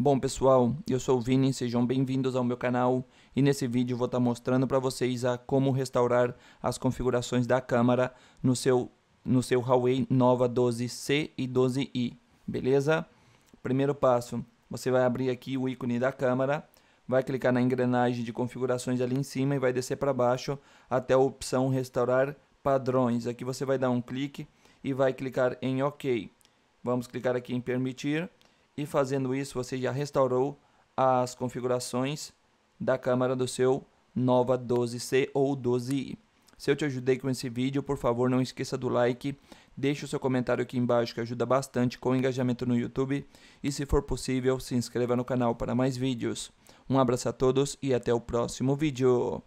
Bom pessoal, eu sou o Vini, sejam bem-vindos ao meu canal e nesse vídeo vou estar tá mostrando para vocês a como restaurar as configurações da câmera no seu, no seu Huawei Nova 12C e 12i, beleza? Primeiro passo, você vai abrir aqui o ícone da câmera, vai clicar na engrenagem de configurações ali em cima e vai descer para baixo até a opção restaurar padrões, aqui você vai dar um clique e vai clicar em ok, vamos clicar aqui em permitir, e fazendo isso você já restaurou as configurações da câmera do seu Nova 12C ou 12i. Se eu te ajudei com esse vídeo, por favor, não esqueça do like, deixe o seu comentário aqui embaixo que ajuda bastante com o engajamento no YouTube e se for possível, se inscreva no canal para mais vídeos. Um abraço a todos e até o próximo vídeo.